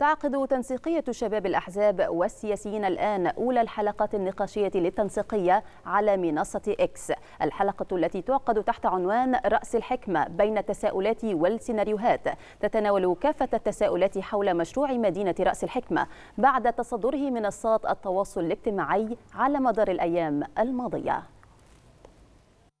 تعقد تنسيقية شباب الأحزاب والسياسيين الآن أولى الحلقات النقاشية للتنسيقية على منصة إكس الحلقة التي تعقد تحت عنوان رأس الحكمة بين التساؤلات والسيناريوهات تتناول كافة التساؤلات حول مشروع مدينة رأس الحكمة بعد تصدره منصات التواصل الاجتماعي على مدار الأيام الماضية